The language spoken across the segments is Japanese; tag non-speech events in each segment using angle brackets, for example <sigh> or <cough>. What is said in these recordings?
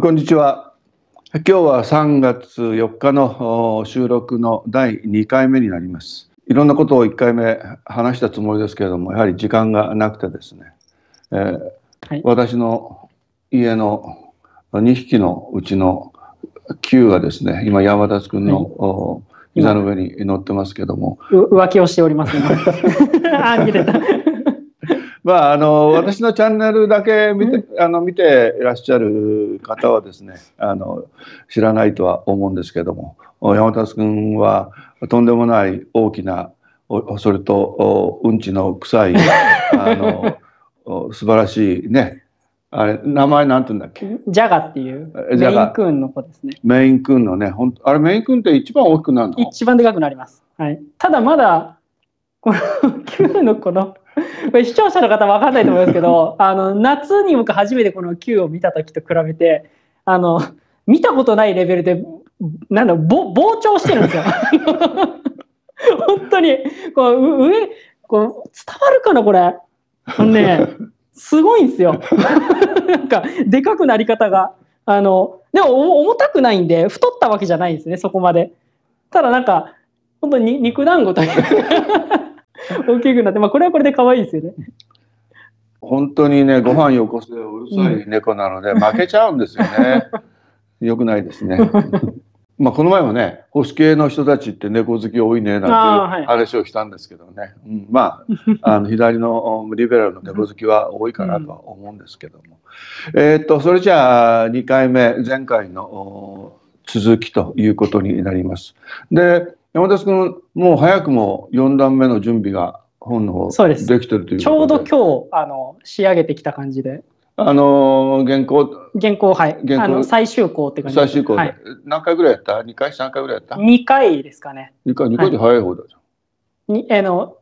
こんにちは。今日は3月4日の収録の第2回目になります。いろんなことを1回目話したつもりですけれども、やはり時間がなくてですね、えーはい、私の家の2匹のうちの9がですね、今山田君の、膝の上に乗ってますけども。浮気をしております、ね、<laughs> あ、見れた。まあ、あの私のチャンネルだけ見てあの見ていらっしゃる方はですねあの知らないとは思うんですけども山田君はとんでもない大きなそれとおうんちの臭い <laughs> あの素晴らしいねあれ名前なんて言うんだっけジャガっていうメインクーンの子ですねメインクーンのねほんあれメインクーンって一番大きくなるの一番でかくなります、はい、ただまだこの Q の子の <laughs> これ視聴者の方分かんないと思いますけど、<laughs> あの夏に僕初めてこの Q を見た時と比べて、あの見たことないレベルで、なんだぼ膨張してるんですよ。<laughs> 本当にこう上こう伝わるかなこれ。ねすごいんですよ。なんかでかくなり方が。あのでも重たくないんで太ったわけじゃないんですねそこまで。ただなんか本当に肉団子というか。大きくなって、まあ、これはこれで可愛いですよね。本当にね、ご飯よこせうるさい猫なので、負けちゃうんですよね。<laughs> よくないですね。まあ、この前はね、保守系の人たちって猫好き多いねなんて話をしたんですけどね。はいうん、まあ、<laughs> あの左のリベラルの猫好きは多いかなとは思うんですけども。うん、えっと、それじゃあ、2回目、前回の続きということになります。で、山田君、もう早くも4段目の準備が本の方そうですできてるというちょうど今日あの仕上げてきた感じで。あのー、原稿原稿はい原稿あの最終稿って感じ最終稿で、はい、何回ぐらいやった2回3回ぐらいやった2回ですかね2回2回で早い方だじゃん、はい、にあの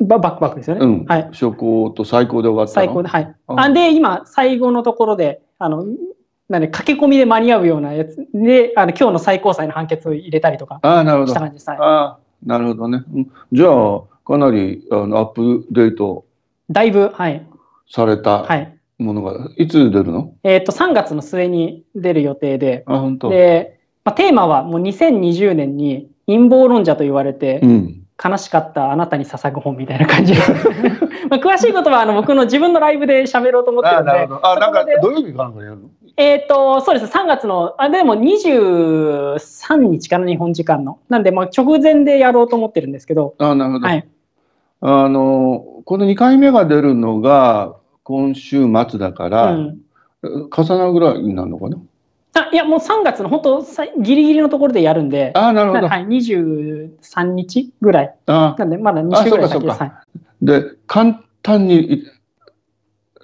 バックバックですよね、うん、はい初稿と最高で終わった最高ではいあで今最後のところであのなで、駆け込みで間に合うようなやつで、あの今日の最高裁の判決を入れたりとかした感じです。あなるほどね。じゃあ、かなりあのアップデートだいぶ、はい。されたものが、はい、いつ出るのえっ、と、3月の末に出る予定で、あ本当で、まあ、テーマはもう2020年に陰謀論者と言われて、うん悲しかったあなたに捧ぐ本みたいな感じ <laughs> まあ詳しいことはあの僕の自分のライブで喋ろうと思ってるんで。あなるほど。あなんか土曜日かなんかやるのえっ、ー、と、そうです。3月の、あ、でも23日かな、日本時間の。なんで、まあ、直前でやろうと思ってるんですけど。あなるほど。はい。あの、この2回目が出るのが、今週末だから、うん、重なるぐらいになるのかなあいや、もう3月の本当、ギリギリのところでやるんで、あなるほど。はい、23日ぐらい。あなんで、まだ2週ぐらい先です。はい、で、簡単に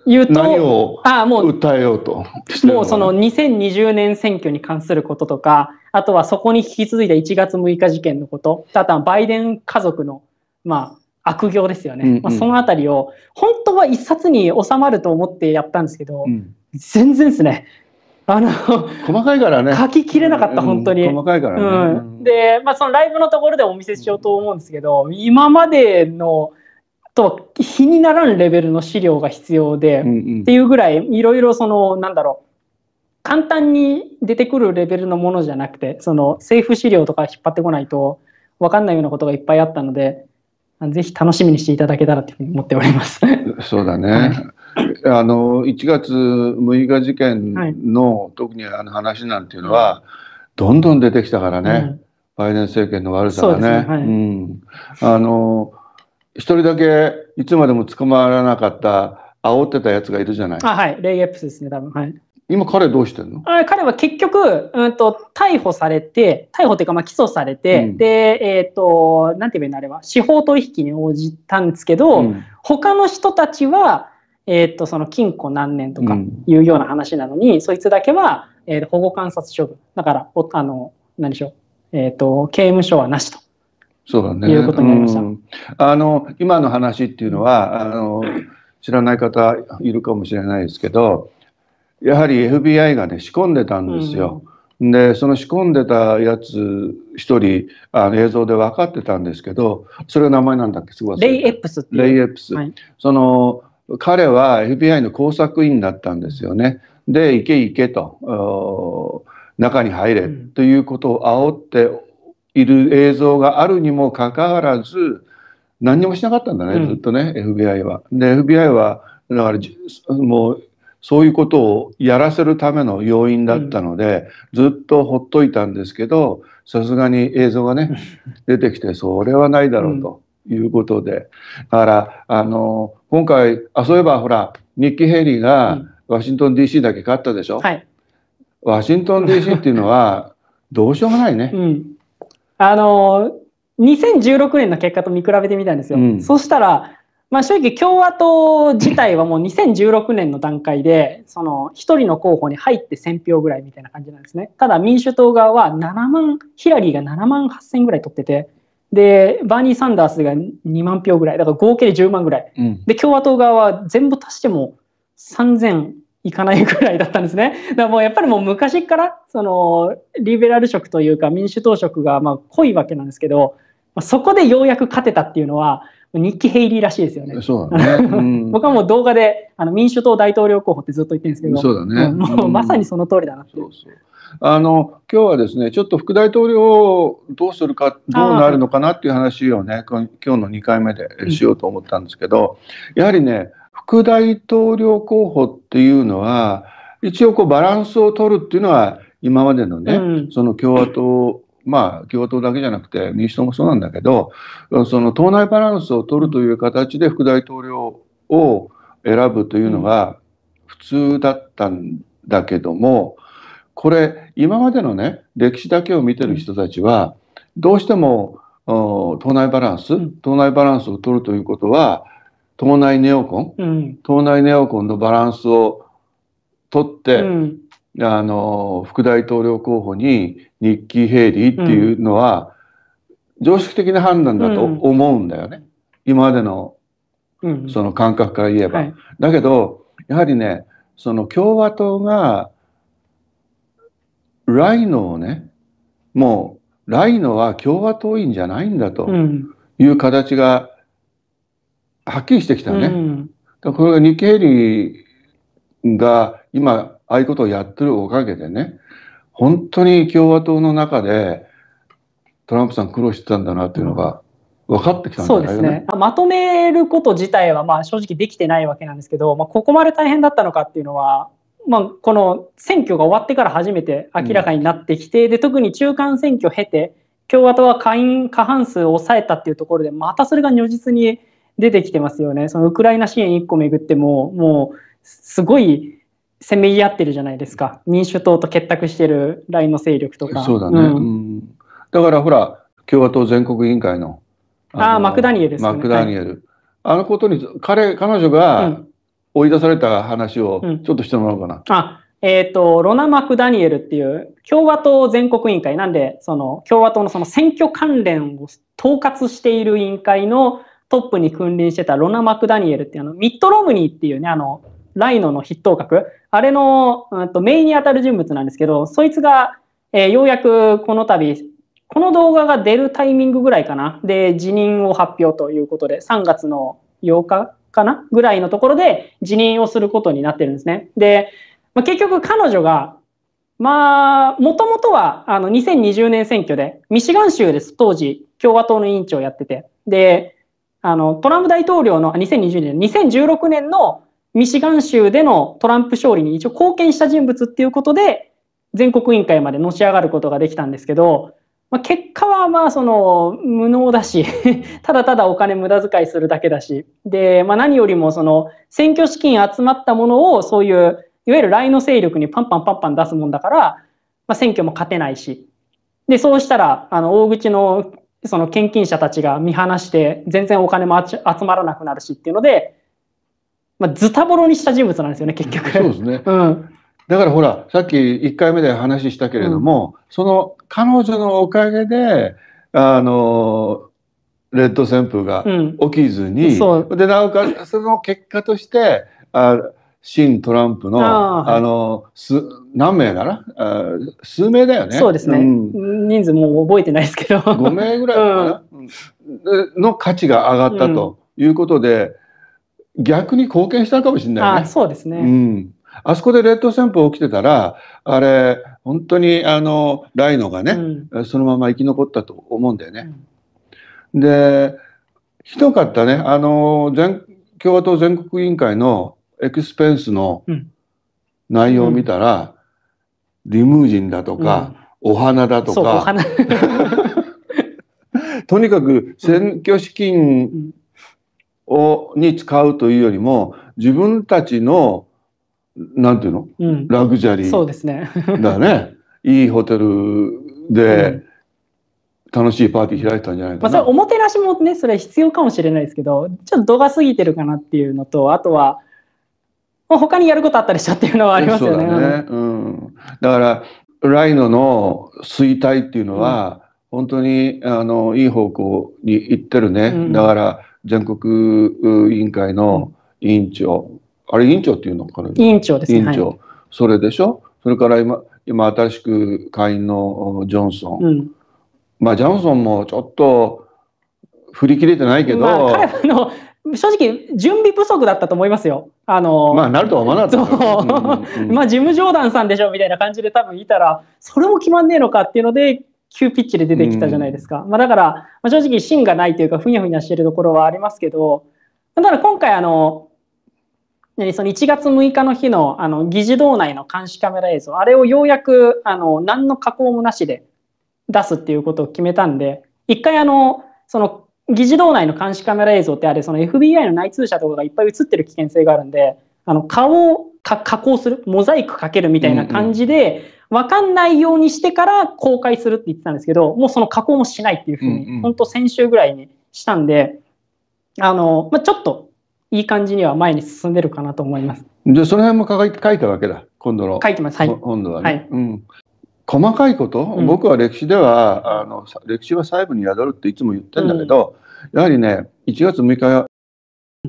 言うと、何を訴えようともうその2020年選挙に関することとか、あとはそこに引き続いた1月6日事件のこと、あとはバイデン家族の、まあ、悪行ですよね。うんうん、まあ、そのあたりを、本当は一冊に収まると思ってやったんですけど、うん、全然ですね。あの、細かいからね。書ききれなかった、本当に。うん、細かいからね。うん、で、まあ、そのライブのところでお見せしようと思うんですけど、今までの、と比にならんレベルの資料が必要で、うんうん、っていうぐらいいろいろそのなんだろう簡単に出てくるレベルのものじゃなくてその政府資料とか引っ張ってこないと分かんないようなことがいっぱいあったのでぜひ楽しみにしていただけたらと思っております。そうだね、はいあの1月6日事件の、はい、特にあの話なんていうのは、どんどん出てきたからね、うん、バイデン政権の悪さがね。ねはい、うん、あの一人だけいつまでも捕まらなかった煽ってたやつがいるじゃないあはいレイ・エプスですね多分はい今彼どうしてんのあ彼は結局、うんと、逮捕されて逮捕というかまあ起訴されて、うん、でえっ、ー、となんて言いうんあれは司法取引に応じたんですけど、うん、他の人たちはえっ、ー、とその禁錮何年とかいうような話なのに、うん、そいつだけは、えー、保護観察処分だからおあの何でしょう、えっ、ー、と刑務所はなしとそうだね。いうことになりました。うん、あの今の話っていうのはあの知らない方いるかもしれないですけど、やはり FBI がね仕込んでたんですよ。うん、でその仕込んでたやつ一人あの映像で分かってたんですけどそれは名前なんだっけすごいレイ・エプスレイ・エプス、はい、その彼は FBI の工作員だったんですよねで行け行けと中に入れということを煽っている映像があるにもかかわらず、何にもしなかったんだね、ずっとね、FBI は。で、FBI は、だから、もう、そういうことをやらせるための要因だったので、うん、ずっとほっといたんですけど、さすがに映像がね、出てきて、それはないだろうということで。だから、あの、今回、あ、そういえばほら、ニッキー・ヘイリーがワシントン DC だけ勝ったでしょ、うんはい、ワシントン DC っていうのは、どうしようもないね。うんあの、2016年の結果と見比べてみたんですよ。うん、そしたら、まあ、正直共和党自体はもう2016年の段階でその1人の候補に入って1000票ぐらいみたいな感じなんですね。ただ民主党側は7万ヒラリーが7万8000ぐらい取っててでバーニー・サンダースが2万票ぐらいだから合計で10万ぐらい、で共和党側は全部足しても3000いかないぐらいだったんですね。だからもうやっぱりもう昔からそのリベラル色というか民主党色がま濃いわけなんですけど、そこでようやく勝てたっていうのは日記ヘイリーらしいですよね。そうね。<laughs> 僕はもう動画であの民主党大統領候補ってずっと言ってるんですけど、そうだね、もうまさにその通りだなって。そうそうあの今日はですねちょっと副大統領をどうするかどうなるのかなっていう話をね今日の2回目でしようと思ったんですけど、うん、やはりね副大統領候補っていうのは、一応こうバランスを取るっていうのは、今までのね、うん、その共和党、まあ、共和党だけじゃなくて民主党もそうなんだけど、その党内バランスを取るという形で副大統領を選ぶというのが普通だったんだけども、これ、今までのね、歴史だけを見てる人たちは、どうしても党内バランス、党内バランスを取るということは、党内ネオコン、うん、党内ネオコンのバランスを取って、うん、あの副大統領候補にニッキー・ヘイリーっていうのは、常識的な判断だと思うんだよね、今までのその感覚から言えば。はい、だけどやはりねその共和党がライノをねもうライノは共和党員じゃないんだという形が、はっきりしてきたね。うん、これがニケリが今、ああいうことをやってるおかげでね、本当に共和党の中で、トランプさん苦労してたんだなっていうのが分かってきたんじゃない、ね、そうですね。まとめること自体はまあ正直できてないわけなんですけど、まあ、ここまで大変だったのかっていうのは、まあ、この選挙が終わってから初めて明らかになってきて、うん、で特に中間選挙を経て共和党は下院過半数を抑えたっていうところでまたそれが如実に出てきてますよね。そのウクライナ支援1個巡っても、もうすごいせめぎ合ってるじゃないですか。民主党と結託してるラインの勢力とか。そうだね。うん、だからほら、共和党全国委員会の。ああ、マクダニエルですね。マクダニエル。はい、あのことに、彼、彼女が追い出された話をちょっとしてもらおうかな。うんうん、あえっ、ー、と、ロナ・マクダニエルっていう共和党全国委員会なんで、その共和党のその選挙関連を統括している委員会のトップに君臨してたロナ・マクダニエルってあのミッド・ロムニーっていうねあのライノの筆頭格あれの、うん、とメインに当たる人物なんですけどそいつが、えー、ようやくこの度この動画が出るタイミングぐらいかなで辞任を発表ということで3月の8日かなぐらいのところで辞任をすることになってるんですね。で、まあ、結局彼女がまあ、もともとはあの2020年選挙でミシガン州です当時共和党の委員長をやっててであの、トランプ大統領の、2020年、2016年のミシガン州でのトランプ勝利に一応貢献した人物っていうことで、全国委員会までのし上がることができたんですけど、まあ、結果はまあその無能だし <laughs> ただただお金無駄遣いするだけだし、で、まあ、何よりもその選挙資金集まったものをそういういわゆるイの勢力にパンパンパンパン出すもんだから、まあ、選挙も勝てないし、で、そうしたら、あの、大口のその献金者たちが見放して全然お金も集まらなくなるしっていうので、まあ、ズタボロにした人物なんですよね結局。<laughs> そうですね、<laughs> うん、だからほらさっき1回目で話したけれども、うん、その彼女のおかげであのレッド旋風が起きずに、うん、でなおかその結果としてあ新トランプの、あはい、あの、す、何名だなあ数名だよね。そうですね。うん、人数もう覚えてないですけど。5名ぐらいかな、うん、の価値が上がったということで、うん、逆に貢献したかもしれないね。あそうですね。うん。あそこでレッド旋風起きてたら、あれ、本当に、あの、ライノがね、そのまま生き残ったと思うんだよね。で、ひどかったね、あの、全、共和党全国委員会のエクスペンスの内容を見たら、うん、リムジンだとか、うん、お花だとか <laughs> とにかく選挙資金を、に使うというよりも自分たちのなんていうの、うん、ラグジュアリー、そうですねだね <laughs> いいホテルで、楽しいパーティー開いたんじゃないかな、まあ、それおもてなしもねそれ必要かもしれないですけどちょっと度が過ぎてるかなっていうのとあとは他にやることあったりしたっていうのはありますよね。だねうん、だからライノの衰退っていうのは、うん、本当にあのいい方向にいってるね、うん、だから全国委員会の委員長、あれ委員長っていうのかな委員長ですね。委員長、はい、それでしょそれから今今新しく会員のジョンソン、まあジョンソンもちょっと振り切れてないけど、まあ、彼の正直、準備不足だったと思いますよ。あのまあ、なるとは思わなかった、まあ、ジム・ジョーダンさんでしょみたいな感じで多分いたら、それも決まんねえのかっていうので、急ピッチで出てきたじゃないですか。うん、まあ、だから、まあ、正直、芯がないというか、ふにゃふにゃしてるところはありますけど、ただ今回、あの、その1月6日の日のあの議事堂内の監視カメラ映像、あれをようやくあの何の加工もなしで出すっていうことを決めたんで、一回あの、その議事堂内の監視カメラ映像ってあれ、その FBI の内通者とかがいっぱい映ってる危険性があるんで、あの顔を加工する、モザイクかけるみたいな感じで、うんうん、わかんないようにしてから公開するって言ってたんですけど、もうその加工もしないっていうふうに、うんうん、本当先週ぐらいにしたんで、あの、まあ、ちょっといい感じには前に進んでるかなと思います。で、その辺も書い書いたわけだ、今度の。書いてます、はい。今度はね。はい、うん。細かいこと、うん、僕は歴史ではあの歴史は細部に宿るっていつも言ってんだけど、うん、やはりね1月6日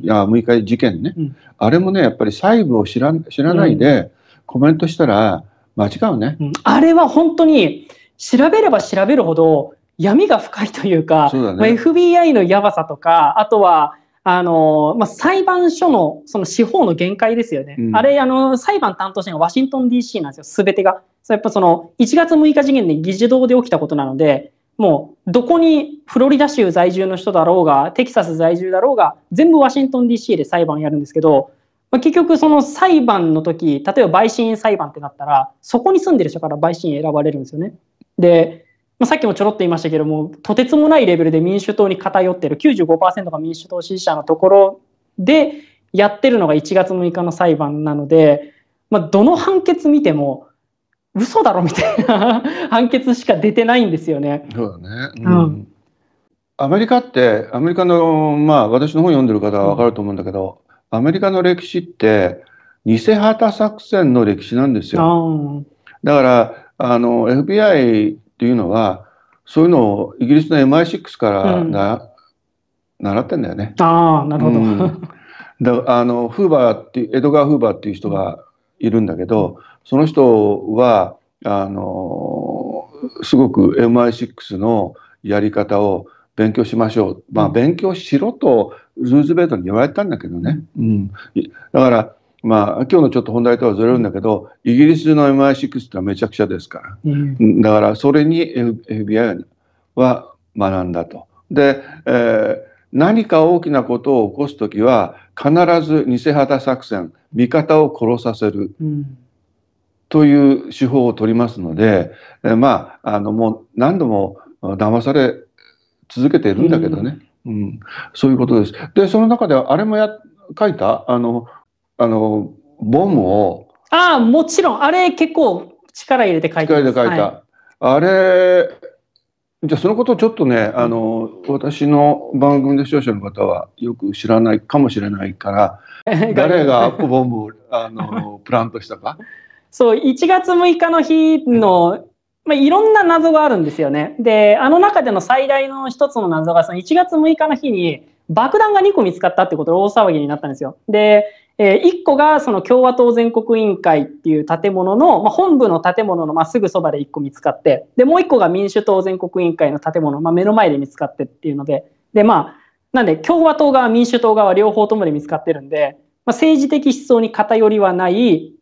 いや6日事件ね、うん、あれもねやっぱり細部を知ら知らないでコメントしたら間違うね、あれは本当に調べれば調べるほど闇が深いというかう、ね、まあ、FBI のやばさとかあとはあのまあ、裁判所のその司法の限界ですよね、あれあの裁判担当者がワシントン DC なんですよ、すべてが。そやっぱその1月6日時限で議事堂で起きたことなので、もうどこにフロリダ州在住の人だろうが、テキサス在住だろうが、全部ワシントン DC で裁判やるんですけど、まあ、結局その裁判の時、例えば陪審員裁判ってなったら、そこに住んでる人から陪審員選ばれるんですよね。で、まあ、さっきもちょろっと言いましたけども、とてつもないレベルで民主党に偏ってる95%が民主党支持者のところでやってるのが1月6日の裁判なので、まあ、どの判決見ても、嘘だろみたいな <laughs> 判決しか出てないんですよね。そうだね、うん、うん、アメリカってアメリカのまあ私の本読んでる方は分かると思うんだけど、アメリカの歴史って偽旗作戦の歴史なんですよ。うん、だからあの FBI っていうのはそういうのをイギリスの MI6 からな、うん、習ってんだよね。ああなるほど。うん、だあのフーバーってエドガー・フーバーっていう人がいるんだけどその人はあのすごく MI6 のやり方を勉強しましょう、まあ、勉強しろとルーズベートに言われたんだけどね、うん、だから、まあ、今日のちょっと本題とはずれるんだけどイギリスの MI6 ってはめちゃくちゃですから、うん、だからそれに FBI は学んだと。で、えー、何か大きなことを起こす時は必ず偽旗作戦味方を殺させる、という手法を取りますので、うん、まああのもう何度も騙され続けているんだけどね、うん、うん、そういうことです。でその中であれもや書いたあのあのボムをああもちろんあれ結構力入れて書いた。力入れて書いた、はいあれじゃあそのことをちょっとねあの私の番組の視聴者の方はよく知らないかもしれないから <laughs> 誰がアップボムをあのプラントしたか <laughs> そう1月6日の日の、まあ、いろんな謎があるんですよねであの中での最大の一つの謎がその1月6日の日に爆弾が2個見つかったってことで大騒ぎになったんですよでえー、1個がその共和党全国委員会っていう建物の、まあ、本部の建物の、まあ、すぐそばで1個見つかって、で、もう1個が民主党全国委員会の建物、まあ、目の前で見つかってっていうので、で、まあ、なんで共和党側、民主党側両方ともで見つかってるんで、まあ、政治的思想に偏りはない、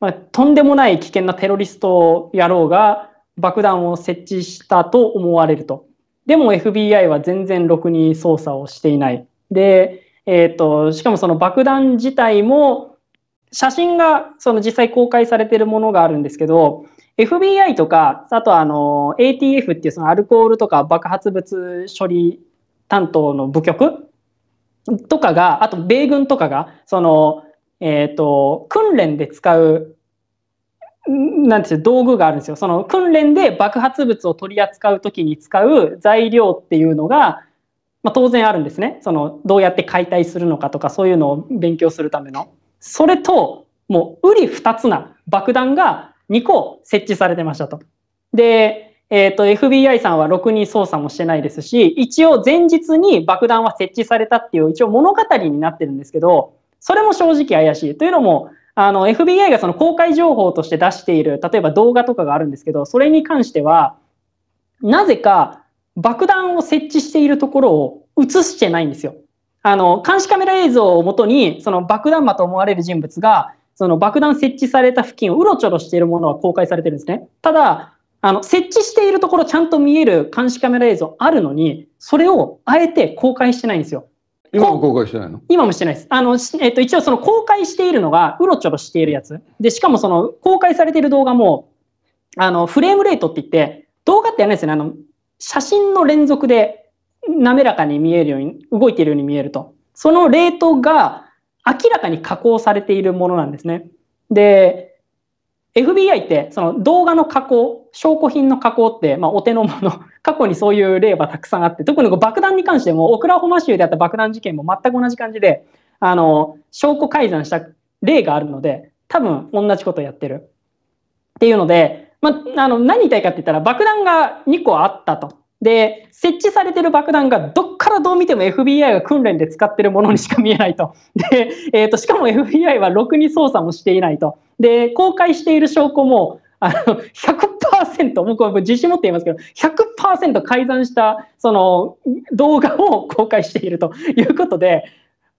まあ、とんでもない危険なテロリスト野郎が爆弾を設置したと思われると。でも FBI は全然ろくに捜査をしていない。で、えーと、しかもその爆弾自体も写真がその実際公開されているものがあるんですけど FBI とかあとはあの ATF っていうそのアルコールとか爆発物処理担当の部局とかがあと米軍とかがその、えーと、と訓練で使うなんていう道具があるんですよその訓練で爆発物を取り扱う時に使う材料っていうのがまあ、当然あるんですねそのどうやって解体するのかとかそういうのを勉強するためのそれともううり二つな爆弾が2個設置されてましたと。で、えー、と FBI さんはろくに捜査もしてないですし一応前日に爆弾は設置されたっていう一応物語になってるんですけどそれも正直怪しいというのもあの FBI がその公開情報として出している例えば動画とかがあるんですけどそれに関してはなぜか爆弾を設置しているところを映してないんですよ。あの、監視カメラ映像をもとに、その爆弾魔と思われる人物が、その爆弾設置された付近をうろちょろしているものは公開されてるんですね。ただ、あの、設置しているところちゃんと見える監視カメラ映像あるのに、それをあえて公開してないんですよ。今も公開してないの今もしてないです。あの、えっと、一応その公開しているのが、うろちょろしているやつ。で、しかもその公開されている動画も、あの、フレームレートって言って、動画ってやらないですよね。あの、写真の連続で滑らかに見えるように、動いているように見えると。そのレートが明らかに加工されているものなんですね。で、FBI ってその動画の加工、証拠品の加工って、まあ、お手の物、<laughs> 過去にそういう例はたくさんあって、特に爆弾に関しても、オクラホマ州であった爆弾事件も全く同じ感じで、あの、証拠改ざんした例があるので、多分同じことやってる。っていうので、まあ、の何言いたいかって言ったら爆弾が2個あったと。で設置されてる爆弾がどっからどう見ても FBI が訓練で使ってるものにしか見えないとで、えーとしかも FBI はろくに捜査もしていないとで公開している証拠もあの100%僕は自信持って言いますけど100%改ざんしたその動画を公開しているということで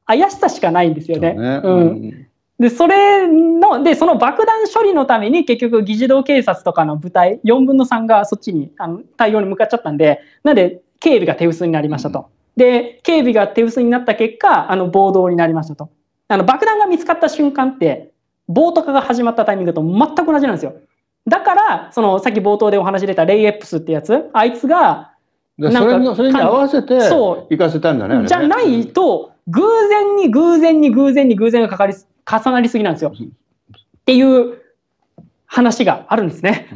怪しさしかないんですよね。うねうん、うんで、それの、で、その爆弾処理のために結局、議事堂警察とかの部隊、4分の3がそっちにあの対応に向かっちゃったんで、なんで警備が手薄になりましたと。で、警備が手薄になった結果、あの暴動になりましたと。あの爆弾が見つかった瞬間って、暴徒化が始まったタイミングと全く同じなんですよ。だから、そのさっき冒頭でお話し出たレイエップスってやつ、あいつがなんかそれそれに合わせて行かせたんだね。じゃないと、偶然に偶然に偶然に偶然がかかり重なりすぎなんですよ。っていう話があるんですね。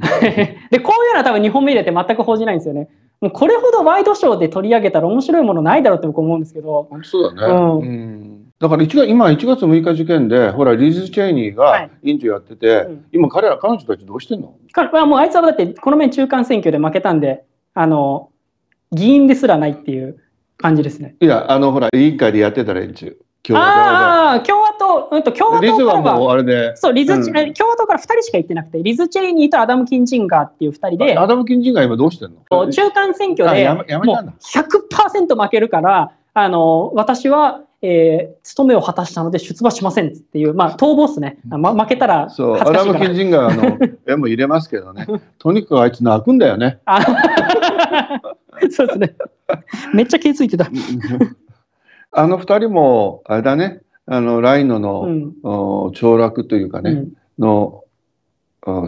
で、こういうのは多分日本目入れて全く報じないんですよね。もうこれほどワイドショーで取り上げたら面白いものないだろうって僕思うんですけど。そうだね。うん。だから1月今1月6日事件でほらリーズ・チェイニーが院長やってて、はいうん、今彼ら彼女たちどうしてんの彼もうあいつはだってこの前中間選挙で負けたんであの議員ですらないっていう感じですねいやあのほら委員会でやってた連中共和党うんと共和党からは、そう、リズ、うん、共和党から2人しか行ってなくて、リズ・チェイニーとアダム・キンジンガーっていう2人で、アダム・キンジンガー今どうしてんの中間選挙で、もう100%負けるから、あの、私は、えー、務めを果たしたので出馬しませんっていう、まあ、逃亡っすね、ま、負けたらそう、アダム・キンジンガーの絵も入れますけどね、<laughs> とにかくあいつ泣くんだよね。<laughs> そうですね。めっちゃ気付いてた。あの二人も、あれだね、あのライノの、凋落というかね、の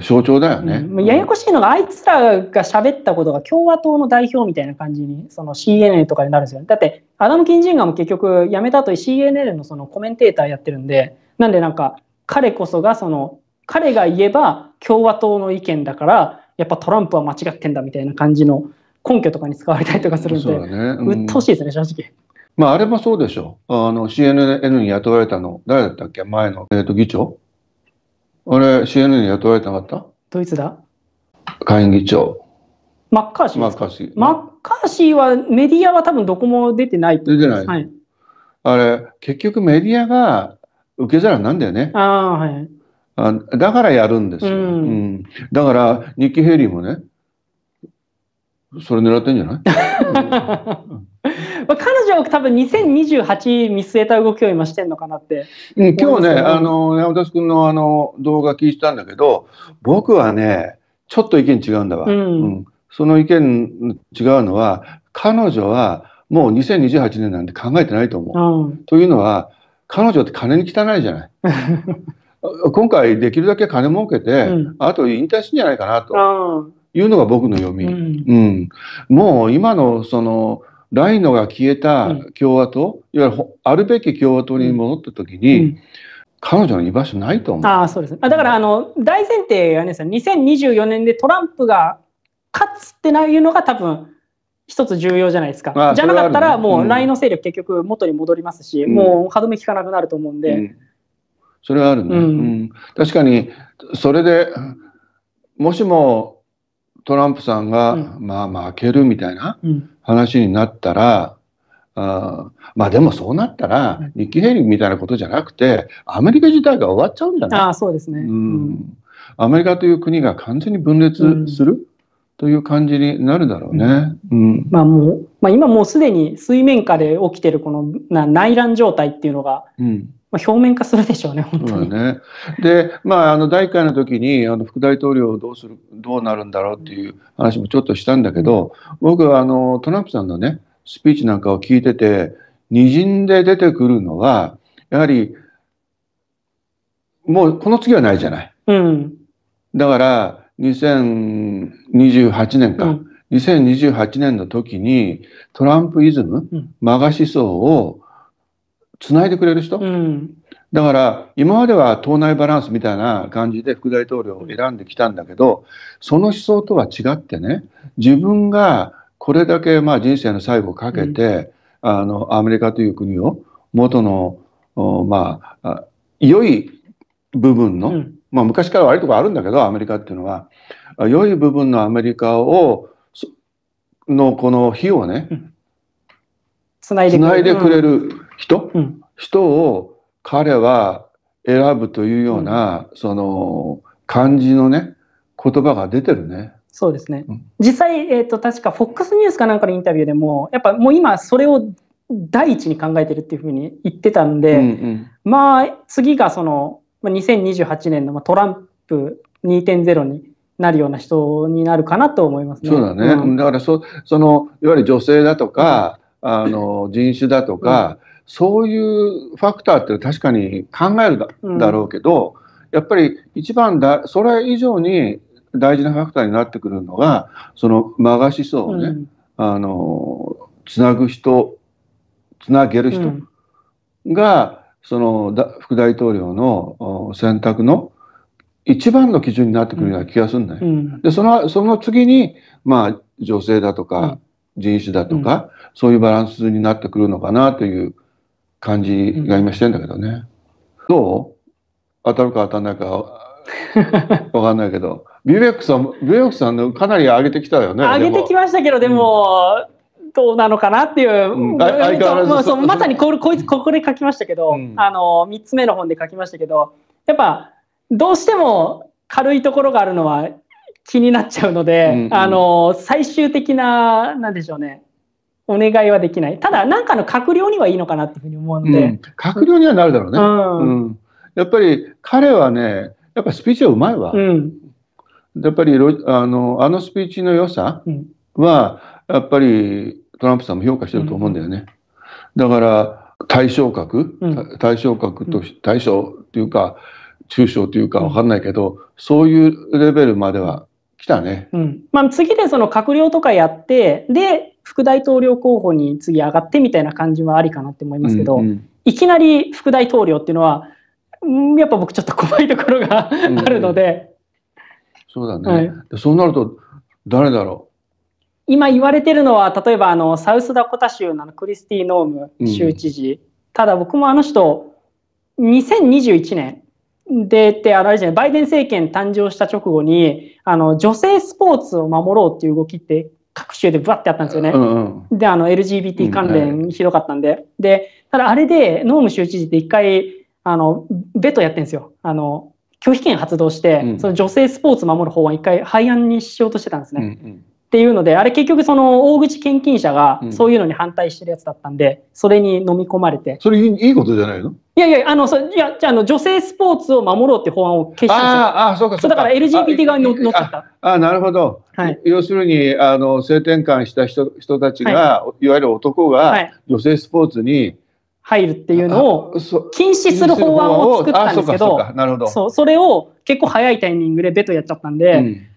象徴だよね、うん、ややこしいのがあいつらが喋ったことが共和党の代表みたいな感じにその CNN とかになるんですよだってアダム・キンジンガーも結局辞めた後に CNN のそのコメンテーターやってるんでなんでなんか彼こそがその彼が言えば共和党の意見だからやっぱトランプは間違ってんだみたいな感じの根拠とかに使われたりとかするんでう,、ねうん、鬱陶しいですね正直。まあ、あれもそうでしょう。あの、CNN に雇われたの、誰だったっけ前の、えっ、ー、と、議長あれ、CNN に雇われてなかったドイツだ下院議長。マッカーシーマッカーシー。マッカーシーは、メディアは多分どこも出てない出てない。はい、あれ、結局メディアが受け皿なんだよね。ああ、はい。あだからやるんですよ、うん、うん、だからニッキー・ヘイリーもねそれ狙ってんじゃない、<laughs> うん <laughs> まあ、彼女は多分2028見据えた動きを今してるのかなって、うん、今日ね、あの、山田君のあの動画聞いたんだけど、僕はね、ちょっと意見違うんだわ。うん、うん、その意見違うのは、彼女はもう2028年なんて考えてないと思う。うん、というのは、彼女って金に汚いじゃない。<laughs> 今回できるだけ金儲けて、うん、あと引退するんじゃないかなというのが僕の読み。うん、もう今のそのライノが消えた共和党、うん、いわゆるあるべき共和党に戻った時に、うん、彼女の居場所ないと思う。あそうですね、だからあの大前提はね、2024年でトランプが勝つっていうのが多分一つ重要じゃないですか。あじゃなかったら、もう LINE の勢力結局元に戻りますし、うん、もう歯止め効かなくなると思うんで。うん、それはあるね、うん。確かに、それでもしもトランプさんが、まあ負けるみたいな、話になったら、あまあでもそうなったら、日記兵力みたいなことじゃなくて、アメリカ自体が終わっちゃうんじゃないあそうですね、うん。アメリカという国が完全に分裂する、うん、という感じになるだろうね。うん、まあもう、まあ、今もうすでに水面下で起きてるこのな内乱状態っていうのが、うんまあ、表面化するでしょうね、本当に。ね、で、まあ、あの第1回の時にあの副大統領どうするどうなるんだろうっていう話もちょっとしたんだけど、僕はあのトランプさんのね、スピーチなんかを聞いてて、にじんで出てくるのは、やはり、もうこの次はないじゃない。うん、だから、2028年か、うん、2028年の時にトランプイズム、うん、マガ思想をつないでくれる人、うん、だから今までは党内バランスみたいな感じで副大統領を選んできたんだけどその思想とは違ってね自分がこれだけまあ人生の最後をかけて、うん、あのアメリカという国を元のまあ良い部分の、うん、まあ、昔から悪いところあるんだけどアメリカっていうのは良い部分のアメリカをのこの火をね、つないでくれる人、うん、人を彼は選ぶというような、うん、その感じのね言葉が出てるね。そうですね、うん、実際、えーと、確か FOX ニュースかなんかのインタビューでもやっぱもう今それを第一に考えてるっていうふうに言ってたんで、うんうん、まあ次がその2028年のトランプ2.0になるような人になるかなと思いますね。そうだね、うん、だからそそのいわゆる女性だとか、あの人種だとか、そういうファクターって確かに考えるだ,、ろうけど、やっぱり一番だ、それ以上に大事なファクターになってくるのが、その間が思想をね、うん、あの、つなぐ人、つなげる人が、うん、その副大統領の選択の一番の基準になってくるような気がするんだよ。うん、で、その、その次に、まあ、女性だとか、人種だとか、そういうバランスになってくるのかなという感じが今してんだけどね。うん、どう当たるか当たんないか、わかんないけど。<laughs> ビューベックさん、ビューベックさんかなり上げてきたよね。上げてきましたけど、でも、うん、どうなのかなっていう。うん、まさにこ <laughs> こいつ、ここで書きましたけど、うん、あの、3つ目の本で書きましたけど、やっぱ、どうしても軽いところがあるのは気になっちゃうので、うんうん、あの、最終的な、なんでしょうね。お願いはできない。ただ、なんかの閣僚にはいいのかなっていうふうに思うので。うん、閣僚にはなるだろうね。うん、うん、やっぱり彼はね、やっぱスピーチはうまいわ。うん、やっぱりあのあのスピーチの良さは、やっぱりトランプさんも評価してると思うんだよね。だから、対象格、対象格と、対象っていうか、中小というかわかんないけど、そういうレベルまでは来たね。うんまあ、次でその閣僚とかやって、で、副大統領候補に次上がってみたいな感じはありかなって思いますけど、うんうん、いきなり副大統領っていうのはやっぱ僕ちょっと怖いところが <laughs> あるので、うんうん、そうだね、はい、そうなると誰だろう今言われてるのは例えばあのサウスダコタ州のクリスティ・ー・ノーム州知事、うん、ただ僕もあの人2021年でってあれじゃないバイデン政権誕生した直後にあの女性スポーツを守ろうっていう動きって各州でぶわってあったんですよね。うんうん、で、あの、LGBT 関連ひどかったんで。うんはい、で、ただあれで、ノーム州知事って一回、あの、ベトやってるんですよ。あの、拒否権発動して、うん、その女性スポーツ守る法案一回廃案にしようとしてたんですね。うんうん、っていうので、あれ結局その大口献金者がそういうのに反対してるやつだったんで、うん、それに飲み込まれて。それいいことじゃないのいやいや、あの、そいや、じゃあの、女性スポーツを守ろうって法案を決してああ、そうか、そうか。だから LGBT 側に乗っちゃった。あなるほど。はい、要するに、あの、性転換した人人たちが、はい、いわゆる男が女性スポーツに、入るっていうのを禁止する法案を作ったんですけど、そそれを結構早いタイミングでベトやっちゃったんで、うん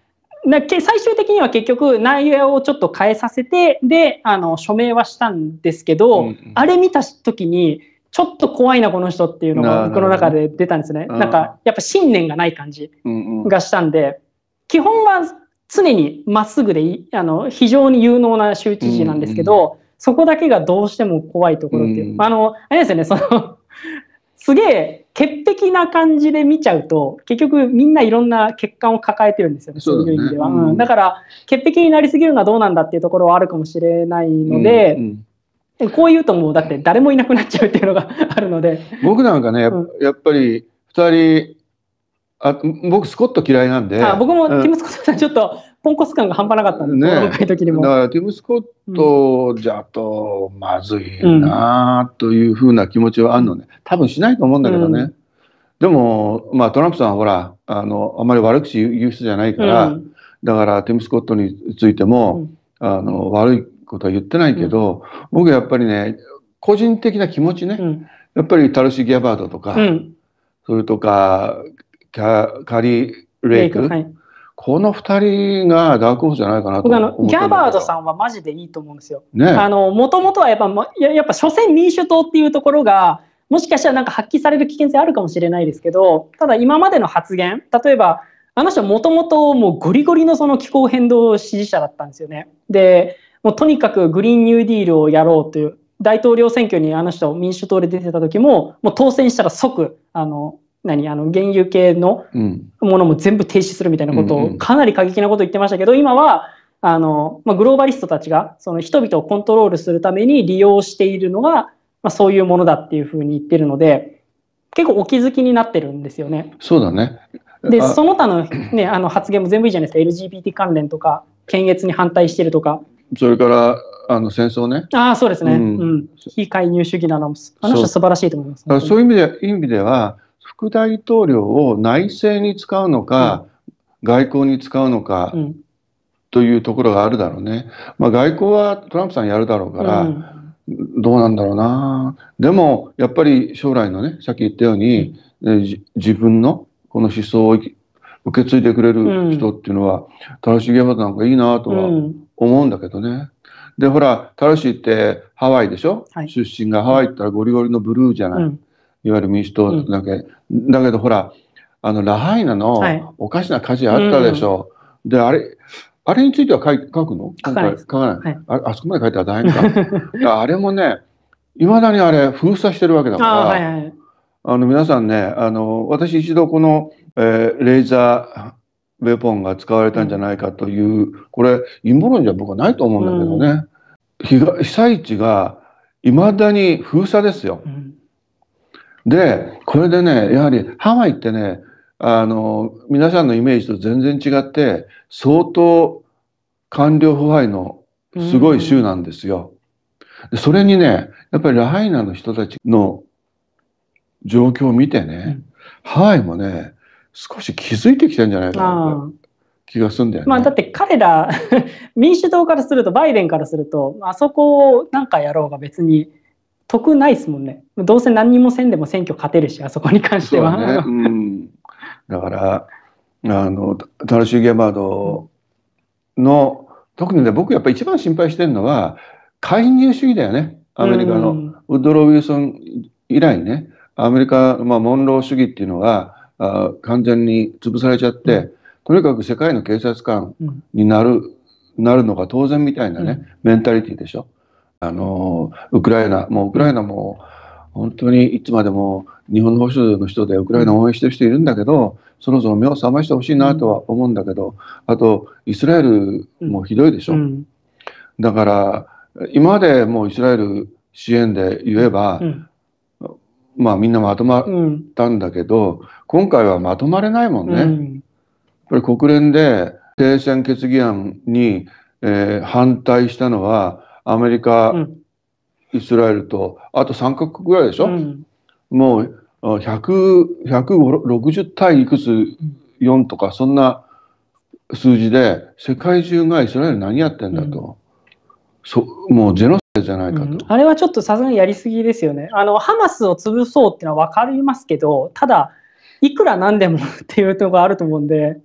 な最終的には結局内容をちょっと変えさせてであの署名はしたんですけど、うんうん、あれ見た時にちょっと怖いなこの人っていうのが僕の中で出たんですねなんかやっぱ信念がない感じがしたんで、うんうん、基本は常にまっすぐであの非常に有能な州知事なんですけど、うんうん、そこだけがどうしても怖いところっていう、うん、あのあれですよねそのすげえ潔癖な感じで見ちゃうと結局みんないろんな欠陥を抱えてるんですよねそういう意味では、うん、だから潔癖になりすぎるのはどうなんだっていうところはあるかもしれないので、うんうん、こう言うともうだって誰もいなくなっちゃうっていうのが <laughs> あるので僕なんかね、うん、やっぱり2人あ僕スコット嫌いなんであ僕もティム・スコットさんちょっとポンコツ感が半端なかったんね、若い時にも。だからティム・スコットじゃとまずいなというふうな気持ちはあるのね。多分しないと思うんだけどね。うん、でも、まあ、トランプさんはほらあのあまり悪口言う人じゃないから、うん、だからティム・スコットについても、うん、あの悪いことは言ってないけど、僕やっぱりね個人的な気持ちね、やっぱりタルシ・ギャバードとか、それとかキャカリ・レイク。レイクはいこの2人がダークホースじゃないかなとあのギャバードさんはマジでいいと思うんですよ。もともとはやっぱ、やっぱ所詮民主党っていうところが、もしかしたらなんか発揮される危険性あるかもしれないですけど、ただ今までの発言、例えば、あの人もともともうゴリゴリのその気候変動支持者だったんですよね。で、もうとにかくグリーンニューディールをやろうという、大統領選挙にあの人民主党で出てた時も、もう当選したら即、あの、何あの原油系のものも全部停止するみたいなことをかなり過激なこと言ってましたけど今はあの、まあ、グローバリストたちがその人々をコントロールするために利用しているのが、まあ、そういうものだっていうふうに言ってるので結構お気づきになってるんですよね。そうだねでその他の,、ね、あの発言も全部いいじゃないですか LGBT 関連とか検閲に反対してるとか。それからあの戦争ね。ああ、そうですね、うん、うん。非介入主義なのも、あの人素晴らしいと思います。そういう意味で意味では、副大統領を内政に使うのか、外交に使うのか、というところがあるだろうね。まあ、外交はトランプさんやるだろうから、どうなんだろうな。でも、やっぱり将来のね、さっき言ったように、自分のこの思想を受け継いでくれる人っていうのは、正しげ方なんかいいなとは思うんだけどね。で、ほら、タロシーってハワイでしょ、はい、出身がハワイったらゴリゴリのブルーじゃない。うん、いわゆる民主党だけ、うん、だけどほらあのラハイナのおかしな火事あったでしょ、はい、であれあれについては書い書くの書かない書かない、はい、ああそこまで書いたら大変か <laughs> あれもねいまだにあれ封鎖してるわけだから、はいはい、あの皆さんねあの私一度この、えー、レーザーウェポンが使われたんじゃないかというこれ陰謀論じゃ僕はないと思うんだけどね、うん、被災地がいまだに封鎖ですよ、うん、で、これでね、やはりハワイってね、あの、皆さんのイメージと全然違って、相当官僚腐敗のすごい州なんですよ。それにね、やっぱりラハイナの人たちの状況を見てね、うん、ハワイもね、少し気づいてきてんじゃないかな気がすんだよね。まあ、だって彼ら <laughs> 民主党からするとバイデンからするとあそこを何かやろうが別に得ないですもんね。どうせ何にもせんでも選挙勝てるし、あそこに関しては。だねうん、だから、あの、タルシー・ゲバードの、特にね、僕やっぱり一番心配してるのは、介入主義だよね。アメリカの、ウッドロー・ウィルソン以来ね、アメリカ、まあ、モンロー主義っていうのが、あ完全に潰されちゃって、うん、とにかく世界の警察官になる、なるのが当然みたいなね、メンタリティーでしょ。あのウクライナ、もうウクライナも本当にいつまでも日本の保守の人でウクライナを応援してる人いるんだけど、そろそろ目を覚ましてほしいなとは思うんだけど、あとイスラエルもひどいでしょ。うん、だから今までもうイスラエル支援で言えば、うん、まあみんなまとまったんだけど、うん、今回はまとまれないもんね。やっぱり国連で停戦決議案に、えー、反対したのはアメリカ、うん、イスラエルと、あと3か国ぐらいでしょ、うん、もう160対いくつ4とか、そんな数字で、世界中がイスラエル何やってんだと。うん、もうジェノサイドじゃないかと、あれはちょっとさすがにやりすぎですよね。あのハマスを潰そうっていうのは分かりますけど、ただ、いくらなんでもっていうところがあると思うんで。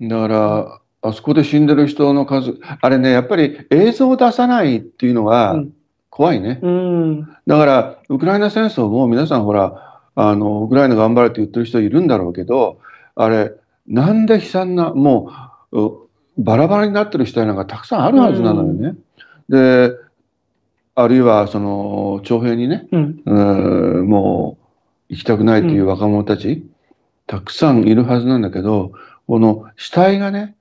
だから、あそこで死んでる人の数、あれね、やっぱり映像を出さないっていうのが怖いね。うん、だから、ウクライナ戦争も皆さんほら、あの、ウクライナ頑張れって言ってる人いるんだろうけど、あれ、なんで悲惨な、もう、バラバラになってる死体なんかたくさんあるはずなのよね。うん、で、あるいは、その、徴兵にね、うん、うもう、行きたくないっていう若者たち、たくさんいるはずなんだけど、この死体がね、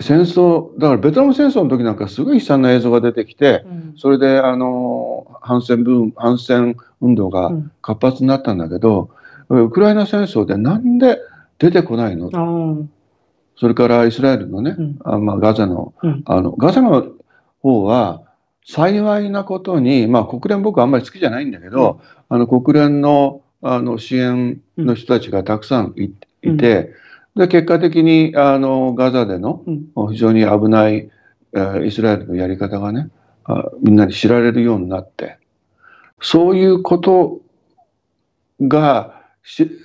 戦争だからベトナム戦争の時なんかすごい悲惨な映像が出てきて、うん、それであの反戦分反戦運動が活発になったんだけど、うん、ウクライナ戦争でなんで出てこないの、うん、それからイスラエルのね、あまあ、ガザの,、あのガザの方は幸いなことに、まあ、国連僕あんまり好きじゃないんだけど、あの国連のあの支援の人たちがたくさんいて。で結果的にあのガザでの非常に危ない、えイスラエルのやり方がねあみんなに知られるようになってそういうことが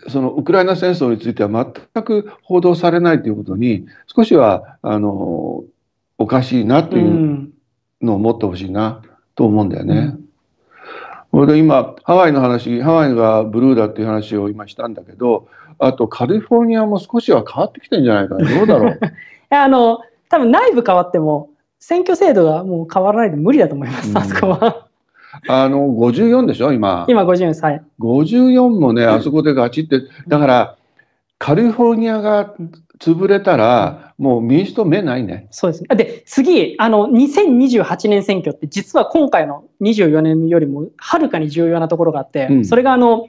そのウクライナ戦争については全く報道されないということに少しはあのおかしいなというのを思ってほしいなと思うんだよね。うん、で今ハワイの話ハワイがブルーだっていう話を今したんだけどあとカリフォルニアも少しは変わってきてるんじゃないかな、<laughs> どうだろう。あの多分内部変わっても、選挙制度がもう変わらないで無理だと思います、あそこは。あの54でしょ、今。今54、はい。54もね、あそこでガチって、だから、カリフォルニアが潰れたら、もう民主党目ないね。そうですね。で、次、あの、2028年選挙って、実は今回の24年よりも、はるかに重要なところがあって、うん、それが、あの、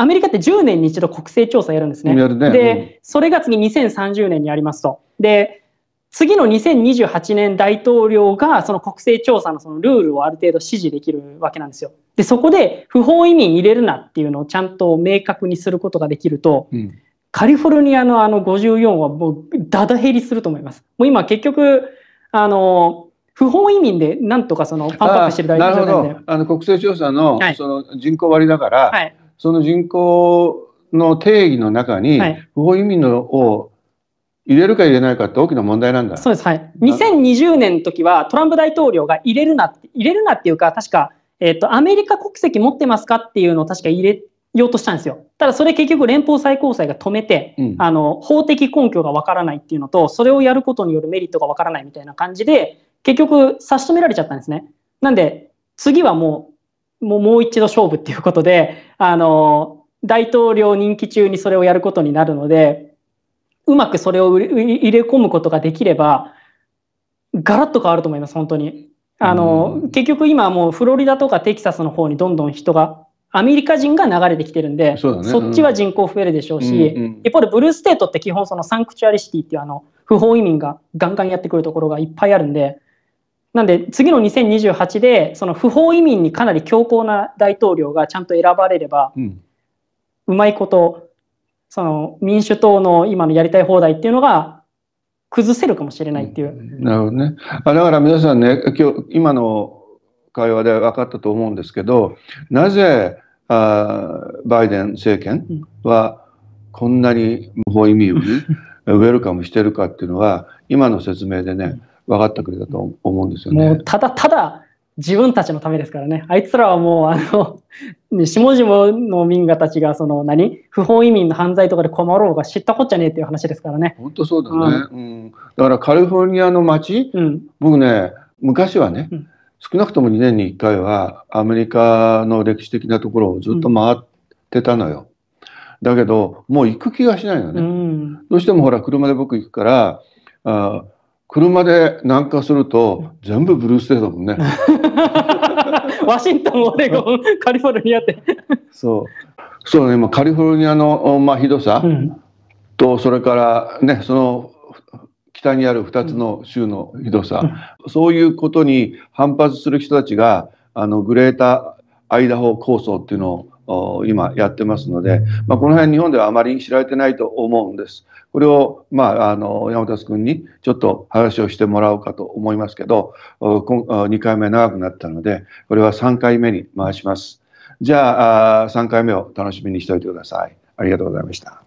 アメリカって10年に一度国勢調査やるんですね。ねで、うん、それが次2030年にありますと。で、次の2028年大統領がその国勢調査のそのルールをある程度支持できるわけなんですよ。で、そこで不法移民入れるなっていうのをちゃんと明確にすることができると、うんカリフォルニアのあの54はもうだだ減りすると思います。もう今結局、あの、不法移民でなんとかそのパンパンしてる大統領なるほど。あの国勢調査のその人口割りだから、はい、その人口の定義の中に、不法移民のを入れるか入れないかって大きな問題なんだ。そうです。はい。2020年の時はトランプ大統領が入れるな、入れるなっていうか、確か、えっ、ー、と、アメリカ国籍持ってますかっていうのを確か入れようとしたんですよ。ただそれ結局連邦最高裁が止めて、うん、あの、法的根拠がわからないっていうのと、それをやることによるメリットがわからないみたいな感じで、結局差し止められちゃったんですね。なんで、次はもうもうもう一度勝負っていうことで、あの、大統領任期中にそれをやることになるので、うまくそれを入れ込むことができれば、ガラッと変わると思います、本当に。あの、結局今もうフロリダとかテキサスの方にどんどん人が、アメリカ人が流れてきてるんで、そ、ねそっちは人口増えるでしょうし、うんうん、一方でブルーステートって基本そのサンクチュアリシティっていうあの、不法移民がガンガンやってくるところがいっぱいあるんで、なんで次の2028でその不法移民にかなり強硬な大統領がちゃんと選ばれれば、うん、うまいことその民主党の今のやりたい放題っていうのが崩せるかもしれないっていう。うん、なるほどねあだから皆さんね今日今の会話で分かったと思うんですけどなぜあバイデン政権はこんなに不法移民にウェルカムしてるかっていうのは今の説明でね分かってくれたと思うんですよね。もうただただ自分たちのためですからね。あいつらはもう、あの、<laughs> 下々の民家たちが、その何、不法移民の犯罪とかで困ろうが知ったこっちゃねえっていう話ですからね。本当そうだね。うん、だからカリフォルニアの街、うん、僕ね、昔はね、うん、少なくとも2年に1回はアメリカの歴史的なところをずっと回ってたのよ。だけど、もう行く気がしないのね。どうしてもほら、車で僕行くから、あ車で南下すると、全部ブルーステーだもんね。<laughs> ワシントン、オレゴン、<laughs> カリフォルニアって。そう。そうね、今カリフォルニアの、まあ、ひどさと、うん、それからね、その、北にある2つの州のひどさ、うん、そういうことに反発する人たちが、あの、グレーターアイダホ構想っていうのを今やってますので、まあ、この辺日本ではあまり知られてないと思うんです。これを、まあ、あの山田君にちょっと話をしてもらおうかと思いますけど2回目長くなったのでこれは3回目に回します。じゃあ3回目を楽しみにしておいてください。ありがとうございました。